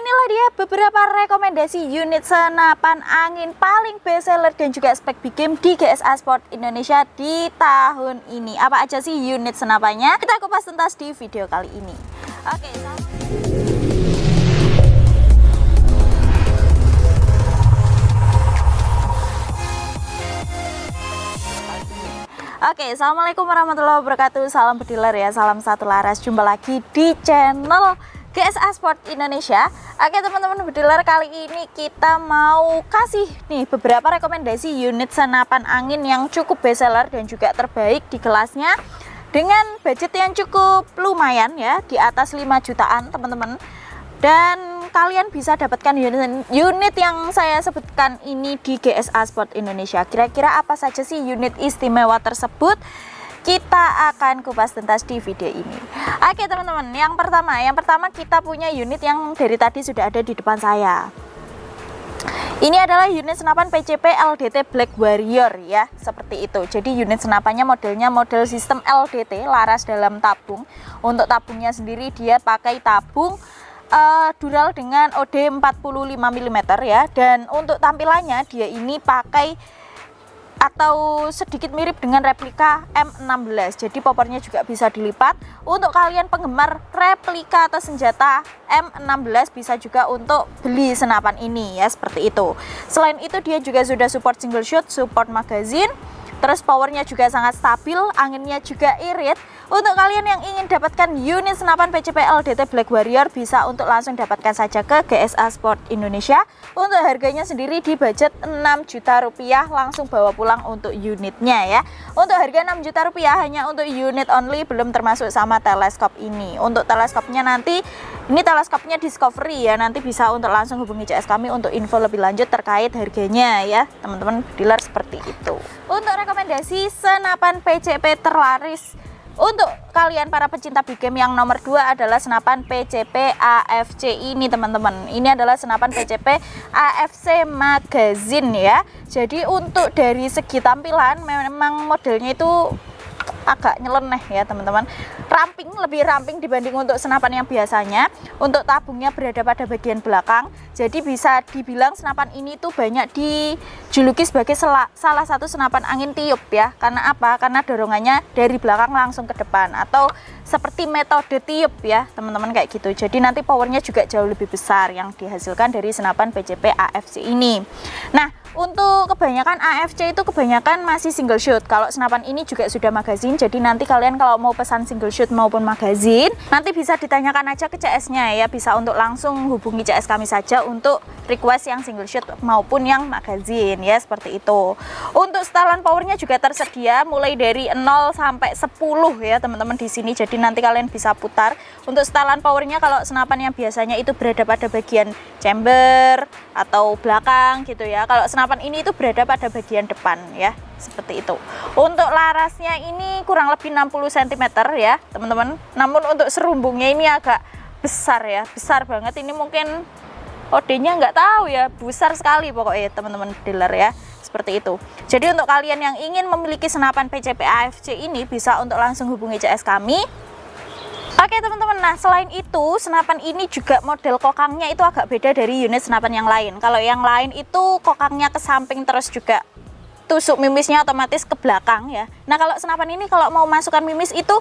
inilah dia beberapa rekomendasi unit senapan angin paling best seller dan juga spek big game di GSA Sport Indonesia di tahun ini. Apa aja sih unit senapannya? Kita kupas tuntas di video kali ini. Oke, Oke, Assalamualaikum warahmatullahi wabarakatuh Salam bediler ya, salam satu laras Jumpa lagi di channel GSA Sport Indonesia. Oke teman-teman bediler kali ini kita mau kasih nih beberapa rekomendasi unit senapan angin yang cukup best seller dan juga terbaik di kelasnya dengan budget yang cukup lumayan ya di atas 5 jutaan teman-teman. Dan kalian bisa dapatkan unit, unit yang saya sebutkan ini di GSA Sport Indonesia. Kira-kira apa saja sih unit istimewa tersebut? kita akan kupas tuntas di video ini oke teman-teman yang pertama yang pertama kita punya unit yang dari tadi sudah ada di depan saya ini adalah unit senapan PCP LDT Black Warrior ya, seperti itu. Jadi unit senapannya modelnya model sistem LDT, laras dalam tabung. Untuk tabungnya sendiri dia pakai tabung uh, dural dengan OD 45 mm ya. Dan untuk tampilannya dia ini pakai atau sedikit mirip dengan replika M16 jadi popornya juga bisa dilipat untuk kalian penggemar replika atau senjata M16 bisa juga untuk beli senapan ini ya seperti itu selain itu dia juga sudah support single shot support magazine Terus powernya juga sangat stabil, anginnya juga irit. Untuk kalian yang ingin dapatkan unit senapan PCPL DT Black Warrior bisa untuk langsung dapatkan saja ke GSA Sport Indonesia. Untuk harganya sendiri di budget 6 juta rupiah langsung bawa pulang untuk unitnya ya. Untuk harga 6 juta rupiah hanya untuk unit only belum termasuk sama teleskop ini. Untuk teleskopnya nanti ini teleskopnya Discovery ya nanti bisa untuk langsung hubungi CS kami untuk info lebih lanjut terkait harganya ya teman-teman dealer seperti itu. Untuk rekomendasi senapan PCP terlaris untuk kalian para pecinta big game yang nomor 2 adalah senapan PCP AFC ini teman-teman Ini adalah senapan PCP AFC Magazine ya Jadi untuk dari segi tampilan memang modelnya itu agak nyeleneh ya teman-teman ramping lebih ramping dibanding untuk senapan yang biasanya untuk tabungnya berada pada bagian belakang jadi bisa dibilang senapan ini tuh banyak dijuluki sebagai salah satu senapan angin tiup ya karena apa? karena dorongannya dari belakang langsung ke depan atau seperti metode tiup ya teman-teman kayak gitu jadi nanti powernya juga jauh lebih besar yang dihasilkan dari senapan BCP AFC ini nah untuk kebanyakan AFC itu kebanyakan masih single shoot. Kalau senapan ini juga sudah magazine, jadi nanti kalian kalau mau pesan single shoot maupun magazine, nanti bisa ditanyakan aja ke CS-nya ya, bisa untuk langsung hubungi CS kami saja untuk request yang single shoot maupun yang magazine ya, seperti itu. Untuk setelan powernya juga tersedia mulai dari 0 sampai 10 ya teman-teman di sini, jadi nanti kalian bisa putar. Untuk setelan powernya kalau senapan yang biasanya itu berada pada bagian chamber atau belakang gitu ya, kalau senapan ini itu berada pada bagian depan ya seperti itu untuk larasnya ini kurang lebih 60 cm ya teman-teman namun untuk serumbungnya ini agak besar ya besar banget ini mungkin od nggak tahu ya besar sekali pokoknya teman-teman dealer ya seperti itu. Jadi untuk kalian yang ingin memiliki senapan PCP AFC ini bisa untuk langsung hubungi CS kami Oke teman-teman, nah selain itu senapan ini juga model kokangnya itu agak beda dari unit senapan yang lain. Kalau yang lain itu kokangnya ke samping terus juga tusuk mimisnya otomatis ke belakang ya. Nah kalau senapan ini kalau mau masukkan mimis itu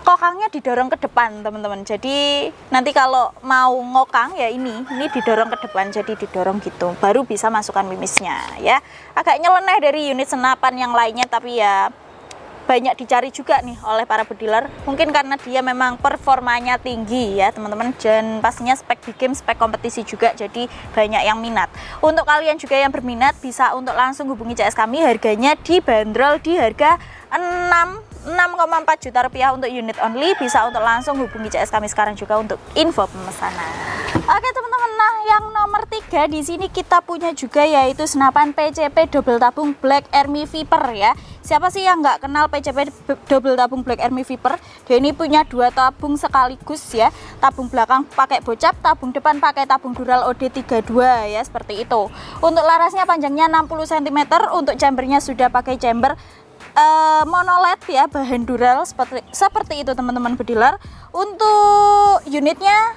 kokangnya didorong ke depan teman-teman. Jadi nanti kalau mau ngokang ya ini, ini didorong ke depan jadi didorong gitu. Baru bisa masukkan mimisnya ya. Agak nyeleneh dari unit senapan yang lainnya tapi ya banyak dicari juga nih oleh para bediler mungkin karena dia memang performanya tinggi ya teman-teman dan pastinya spek di game spek kompetisi juga jadi banyak yang minat untuk kalian juga yang berminat bisa untuk langsung hubungi CS kami harganya dibanderol di harga 6 6,4 juta rupiah untuk unit only bisa untuk langsung hubungi CS kami sekarang juga untuk info pemesanan oke teman-teman nah yang nomor 3 di sini kita punya juga yaitu senapan PCP double tabung Black Army Viper ya siapa sih yang nggak kenal PCP double tabung Black Army Viper dia ini punya dua tabung sekaligus ya tabung belakang pakai bocap tabung depan pakai tabung dural OD32 ya seperti itu untuk larasnya panjangnya 60 cm untuk chambernya sudah pakai chamber uh, eh, monolet ya bahan dural seperti seperti itu teman-teman bediler Untuk unitnya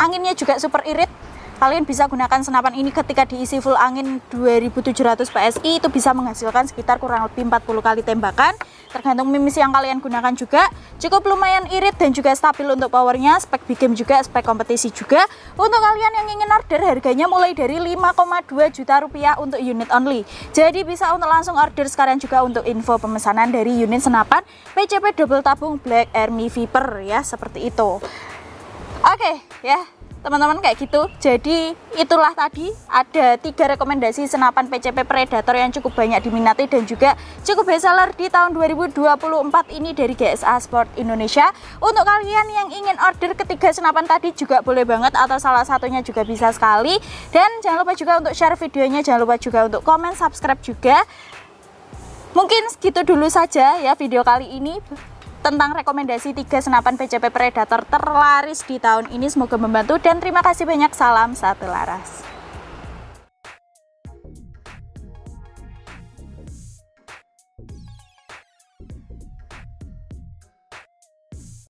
anginnya juga super irit kalian bisa gunakan senapan ini ketika diisi full angin 2700 PSI itu bisa menghasilkan sekitar kurang lebih 40 kali tembakan tergantung mimis yang kalian gunakan juga cukup lumayan irit dan juga stabil untuk powernya spek big game juga spek kompetisi juga untuk kalian yang ingin order harganya mulai dari 5,2 juta rupiah untuk unit only jadi bisa untuk langsung order sekarang juga untuk info pemesanan dari unit senapan PCP double tabung Black Army Viper ya seperti itu oke okay, ya yeah teman-teman kayak gitu jadi itulah tadi ada tiga rekomendasi senapan PCP Predator yang cukup banyak diminati dan juga cukup best di tahun 2024 ini dari GSA Sport Indonesia untuk kalian yang ingin order ketiga senapan tadi juga boleh banget atau salah satunya juga bisa sekali dan jangan lupa juga untuk share videonya jangan lupa juga untuk komen subscribe juga mungkin segitu dulu saja ya video kali ini tentang rekomendasi 3 senapan PCP Predator terlaris di tahun ini. Semoga membantu dan terima kasih banyak. Salam satu laras.